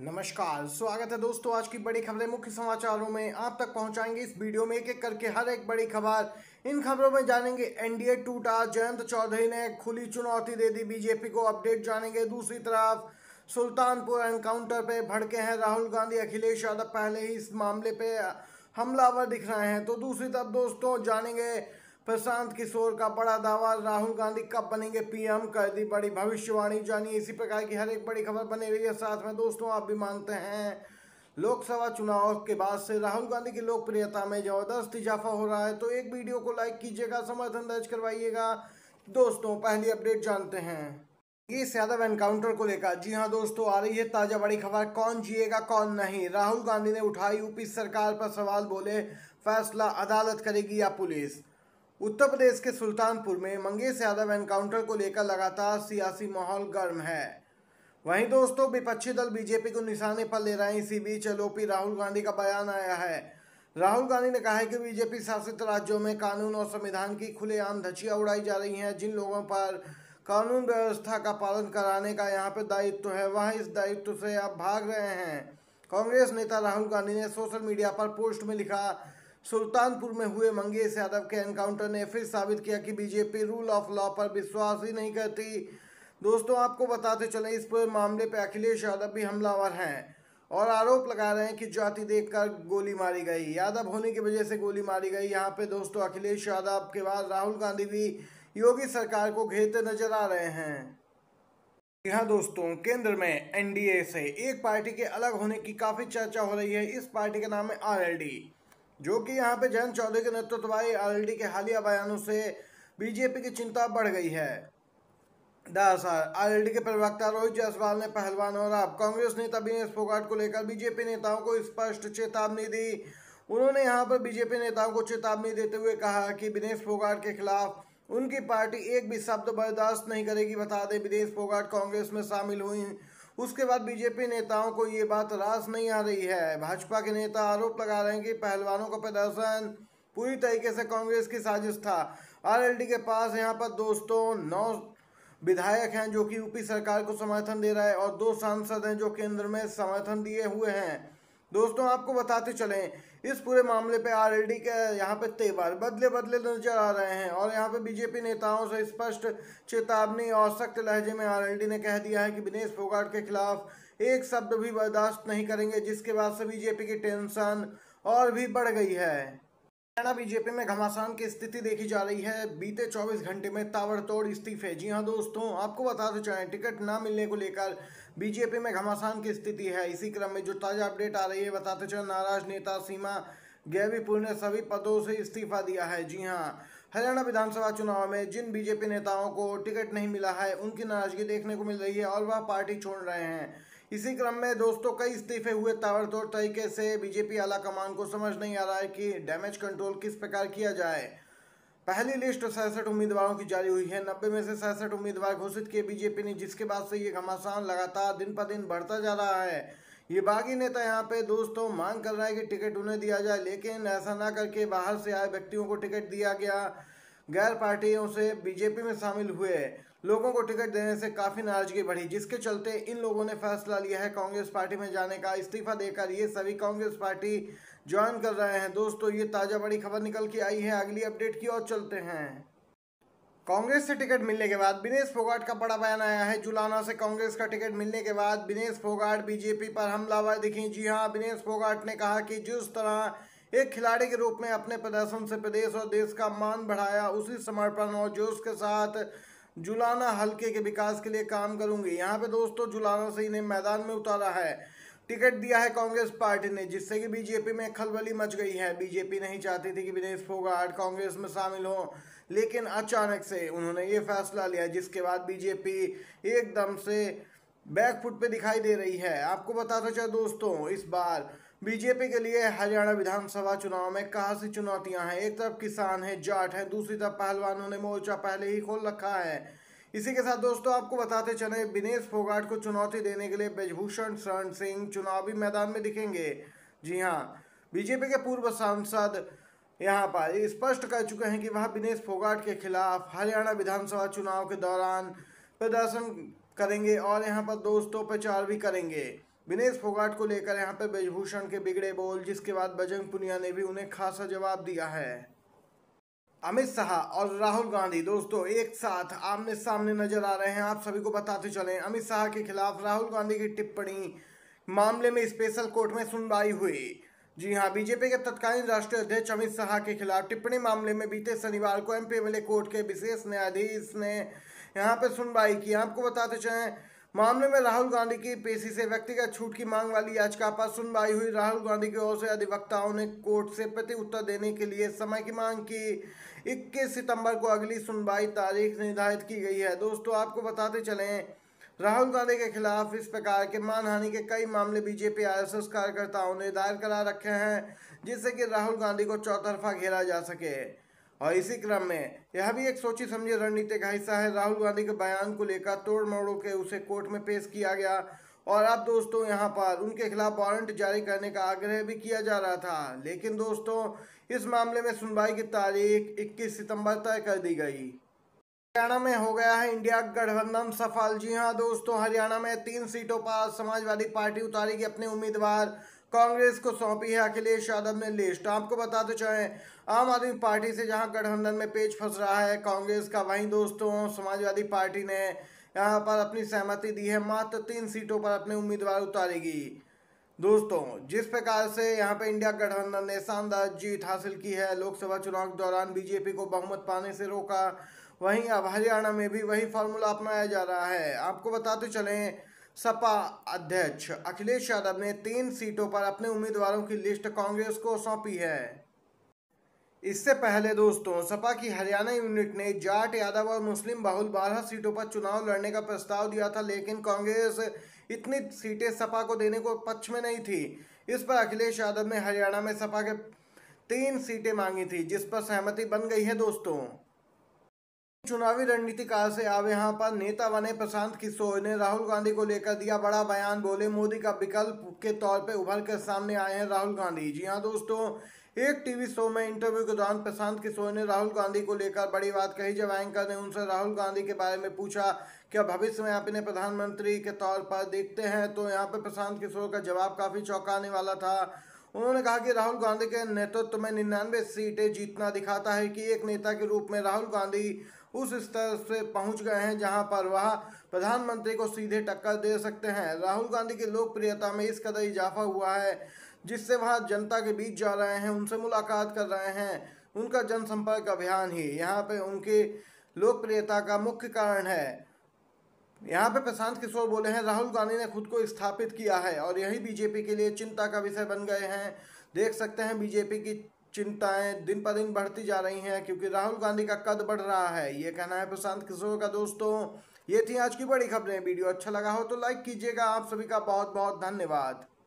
नमस्कार स्वागत है दोस्तों आज की बड़ी खबरें मुख्य समाचारों में आप तक पहुंचाएंगे इस वीडियो में एक एक करके हर एक बड़ी खबर इन खबरों में जानेंगे एनडीए टूटा जयंत चौधरी ने खुली चुनौती दे दी बीजेपी को अपडेट जानेंगे दूसरी तरफ सुल्तानपुर एनकाउंटर पे भड़के हैं राहुल गांधी अखिलेश यादव पहले ही इस मामले पे हमलावर दिख रहे हैं तो दूसरी तरफ दोस्तों जानेंगे प्रशांत किशोर का बड़ा दावा राहुल गांधी कब बनेंगे पीएम कर दी बड़ी भविष्यवाणी जानिए इसी प्रकार की हर एक बड़ी खबर बने रही है साथ में दोस्तों आप भी मानते हैं लोकसभा चुनाव के बाद से राहुल गांधी की लोकप्रियता में जबरदस्त इजाफा हो रहा है तो एक वीडियो को लाइक कीजिएगा समर्थन दर्ज करवाइएगा दोस्तों पहली अपडेट जानते हैं योगेश यादव एनकाउंटर को लेकर जी हाँ दोस्तों आ रही है ताजा बड़ी खबर कौन जिएगा कौन नहीं राहुल गांधी ने उठाई यूपी सरकार पर सवाल बोले फैसला अदालत करेगी या पुलिस उत्तर प्रदेश के सुल्तानपुर में मंगेश यादव एनकाउंटर को लेकर लगातार सियासी माहौल गर्म है वहीं दोस्तों विपक्षी दल बीजेपी को निशाने पर ले रहे हैं इसी बीच एलओपी राहुल गांधी का बयान आया है राहुल गांधी ने कहा है कि बीजेपी शासित राज्यों में कानून और संविधान की खुलेआम धचिया उड़ाई जा रही हैं जिन लोगों पर कानून व्यवस्था का पालन कराने का यहाँ पर दायित्व है वह इस दायित्व से आप भाग रहे हैं कांग्रेस नेता राहुल गांधी ने सोशल मीडिया पर पोस्ट में लिखा सुल्तानपुर में हुए मंगेश यादव के एनकाउंटर ने फिर साबित किया कि बीजेपी रूल ऑफ लॉ पर विश्वास ही नहीं करती दोस्तों आपको बताते चले इस पूरे मामले पर अखिलेश यादव भी हमलावर हैं और आरोप लगा रहे हैं कि जाति देखकर गोली मारी गई यादव होने की वजह से गोली मारी गई यहाँ पे दोस्तों अखिलेश यादव के बाद राहुल गांधी भी योगी सरकार को घेरते नजर आ रहे हैं यहाँ दोस्तों केंद्र में एनडीए से एक पार्टी के अलग होने की काफी चर्चा हो रही है इस पार्टी का नाम है आरएलडी जो कि यहाँ पे जयंत चौधरी के नेतृत्व नेतृत्ववादी आरएलडी के हालिया बयानों से बीजेपी की चिंता बढ़ गई है दरअसल आरएलडी के प्रवक्ता रोहित जायसवाल ने पहलवान और अब कांग्रेस नेता विनेश फोगाट को लेकर बीजेपी नेताओं को स्पष्ट चेतावनी दी उन्होंने यहाँ पर बीजेपी नेताओं को चेतावनी देते हुए कहा कि विनेश फोगाट के खिलाफ उनकी पार्टी एक भी शब्द बर्दाश्त नहीं करेगी बता दें विनेश फोगाट कांग्रेस में शामिल हुई उसके बाद बीजेपी नेताओं को ये बात रास नहीं आ रही है भाजपा के नेता आरोप लगा रहे हैं कि पहलवानों का प्रदर्शन पूरी तरीके से कांग्रेस की साजिश था आरएलडी के पास यहाँ पर दोस्तों नौ विधायक हैं जो कि यूपी सरकार को समर्थन दे रहा है और दो सांसद हैं जो केंद्र में समर्थन दिए हुए हैं दोस्तों आपको बताते चलें इस पूरे मामले पे आरएलडी के यहाँ पे तेवर बदले बदले नजर आ रहे हैं और यहाँ पे बीजेपी नेताओं से स्पष्ट चेतावनी और सख्त लहजे में आरएलडी ने कह दिया है कि विनेश फोगाट के खिलाफ एक शब्द भी बर्दाश्त नहीं करेंगे जिसके बाद से बीजेपी की टेंशन और भी बढ़ गई है हरियाणा बीजेपी में घमासान की स्थिति देखी जा रही है बीते 24 घंटे में ताबड़तोड़ इस्तीफे जी हाँ दोस्तों आपको बताते चाहें टिकट ना मिलने को लेकर बीजेपी में घमासान की स्थिति है इसी क्रम में जो ताज़ा अपडेट आ रही है बताते चले नाराज नेता सीमा गैवीपुर ने सभी पदों से इस्तीफा दिया है जी हाँ हरियाणा विधानसभा चुनाव में जिन बीजेपी नेताओं को टिकट नहीं मिला है उनकी नाराजगी देखने को मिल रही है और वह पार्टी छोड़ रहे हैं इसी क्रम में दोस्तों कई इस्तीफे हुए ताबड़तोड़ तरीके से बीजेपी आला कमान को समझ नहीं आ रहा है कि डैमेज कंट्रोल किस प्रकार किया जाए पहली लिस्ट सड़सठ उम्मीदवारों की जारी हुई है नब्बे में से सड़सठ उम्मीदवार घोषित किए बीजेपी ने जिसके बाद से ये घमासान लगातार दिन पर दिन बढ़ता जा रहा है ये बागी नेता यहाँ पे दोस्तों मांग कर रहा है कि टिकट उन्हें दिया जाए लेकिन ऐसा ना करके बाहर से आए व्यक्तियों को टिकट दिया गया गैर पार्टियों से बीजेपी में शामिल हुए लोगों को टिकट देने से काफ़ी नाराजगी बढ़ी जिसके चलते इन लोगों ने फैसला लिया है कांग्रेस पार्टी में जाने का इस्तीफा देकर ये सभी कांग्रेस पार्टी ज्वाइन कर रहे हैं दोस्तों ये ताज़ा बड़ी खबर निकल के आई है अगली अपडेट की ओर चलते हैं कांग्रेस से टिकट मिलने के बाद विनेश फोगाट का बड़ा बयान आया है जुलाना से कांग्रेस का टिकट मिलने के बाद विनेश फोगाट बीजेपी पर हमलावर दिखी जी हाँ विनेश फोगाट ने कहा कि जिस तरह एक खिलाड़ी के रूप में अपने प्रदर्शन से प्रदेश और देश का मान बढ़ाया उसी समर्पण और जोश के साथ जुलाना हल्के के विकास के लिए काम करूंगी यहाँ पे दोस्तों जुलाना से इन्हें मैदान में उतारा है टिकट दिया है कांग्रेस पार्टी ने जिससे कि बीजेपी में खलबली मच गई है बीजेपी नहीं चाहती थी कि विनेश फोगाट कांग्रेस में शामिल हों लेकिन अचानक से उन्होंने ये फैसला लिया जिसके बाद बीजेपी एकदम से बैकफुट पे दिखाई दे रही है आपको बताता चाहे दोस्तों इस बार बीजेपी के लिए हरियाणा विधानसभा चुनाव में कहा से चुनौतियां हैं एक तरफ किसान है जाट है दूसरी तरफ पहलवानों ने मोर्चा पहले ही खोल रखा है इसी के साथ दोस्तों आपको बताते चले विनेश फोगाट को चुनौती देने के लिए ब्रजभूषण शरण सिंह चुनावी मैदान में दिखेंगे जी हाँ बीजेपी के पूर्व सांसद यहाँ पर स्पष्ट कर चुके हैं कि वह विनेश फोगाट के खिलाफ हरियाणा विधानसभा चुनाव के दौरान प्रदर्शन करेंगे और यहाँ पर दोस्तों प्रचार भी करेंगे विनेश फोगाट को लेकर यहां पर ब्रजभूषण के बिगड़े बोल जिसके बाद बजरंग पुनिया ने भी उन्हें खासा जवाब दिया है अमित शाह और राहुल गांधी दोस्तों एक साथ आमने सामने नजर आ रहे हैं आप सभी को बताते चले अमित शाह के खिलाफ राहुल गांधी की टिप्पणी मामले में स्पेशल कोर्ट में सुनवाई हुई जी हां बीजेपी के तत्कालीन राष्ट्रीय अध्यक्ष अमित शाह के खिलाफ टिप्पणी मामले में बीते शनिवार को एमपी कोर्ट के विशेष न्यायाधीश ने यहां पर सुनवाई की आपको बताते चले मामले में राहुल गांधी की पेशी से व्यक्तिगत छूट की मांग वाली याचिका पर सुनवाई हुई राहुल गांधी की ओर से अधिवक्ताओं ने कोर्ट से प्रति उत्तर देने के लिए समय की मांग की 21 सितंबर को अगली सुनवाई तारीख निर्धारित की गई है दोस्तों आपको बताते चलें राहुल गांधी के खिलाफ इस प्रकार के मानहानि के कई मामले बीजेपी आरएसएस कार्यकर्ताओं ने दायर करा रखे हैं जिससे कि राहुल गांधी को चौतरफा घेरा जा सके और इसी क्रम में यह भी एक सोची समझी रणनीति का हिस्सा है राहुल गांधी के बयान को लेकर तोड़ मोड़ो के उसे कोर्ट में पेश किया गया और अब दोस्तों यहां पर उनके खिलाफ वारंट जारी करने का आग्रह भी किया जा रहा था लेकिन दोस्तों इस मामले में सुनवाई की तारीख 21 सितंबर तय कर दी गई हरियाणा में हो गया है इंडिया गठबंधन सफल जी हाँ दोस्तों हरियाणा में तीन सीटों पर समाजवादी पार्टी उतारेगी अपने उम्मीदवार कांग्रेस को सौंपी है अखिलेश यादव ने लिस्ट आपको बताते तो चाहे आम आदमी पार्टी से जहां गठबंधन में पेच फंस रहा है कांग्रेस का वहीं दोस्तों समाजवादी पार्टी ने यहां पर अपनी सहमति दी है मात्र तीन सीटों पर अपने उम्मीदवार उतारेगी दोस्तों जिस प्रकार से यहाँ पे इंडिया गठबंधन ने शानदार जीत हासिल की है लोकसभा चुनाव के दौरान बीजेपी को बहुमत पाने से रोका वहीं अब हरियाणा में भी वही फार्मूला अपनाया जा रहा है आपको बताते तो चलें सपा अध्यक्ष अखिलेश यादव ने तीन सीटों पर अपने उम्मीदवारों की लिस्ट कांग्रेस को सौंपी है इससे पहले दोस्तों सपा की हरियाणा यूनिट ने जाट यादव और मुस्लिम बहुल बारह सीटों पर चुनाव लड़ने का प्रस्ताव दिया था लेकिन कांग्रेस इतनी सीटें सपा को देने को पक्ष में नहीं थी इस पर अखिलेश यादव ने हरियाणा में सपा के तीन सीटें मांगी थी जिस पर सहमति बन गई है दोस्तों चुनावी रणनीतिकार से अब यहां पर नेता बने प्रशांत किशोर ने राहुल गांधी को लेकर दिया बड़ा बयान बोले मोदी का विकल्प के तौर पर उभर कर सामने आए हैं राहुल गांधी जी हां दोस्तों एक टीवी शो में इंटरव्यू के दौरान प्रशांत किशोर ने राहुल गांधी को लेकर बड़ी बात कही जब एंकर ने उनसे राहुल गांधी के बारे में पूछा क्या भविष्य में आप इन्हें प्रधानमंत्री के तौर पर देखते हैं तो यहाँ पर प्रशांत किशोर का जवाब काफ़ी चौंकाने वाला था उन्होंने कहा कि राहुल गांधी के नेतृत्व में निन्यानवे सीटें जीतना दिखाता है कि एक नेता के रूप में राहुल गांधी उस स्तर से पहुंच गए हैं जहां पर वह प्रधानमंत्री को सीधे टक्कर दे सकते हैं राहुल गांधी की लोकप्रियता में इस कदर इजाफा हुआ है जिससे वह जनता के बीच जा रहे हैं उनसे मुलाकात कर रहे हैं उनका जनसंपर्क अभियान ही यहाँ पे उनकी लोकप्रियता का मुख्य कारण है यहाँ पे प्रशांत किशोर बोले हैं राहुल गांधी ने खुद को स्थापित किया है और यही बीजेपी के लिए चिंता का विषय बन गए हैं देख सकते हैं बीजेपी की चिंताएं दिन पर दिन बढ़ती जा रही हैं क्योंकि राहुल गांधी का कद बढ़ रहा है ये कहना है प्रशांत किशोर का दोस्तों ये थी आज की बड़ी खबरें वीडियो अच्छा लगा हो तो लाइक कीजिएगा आप सभी का बहुत बहुत धन्यवाद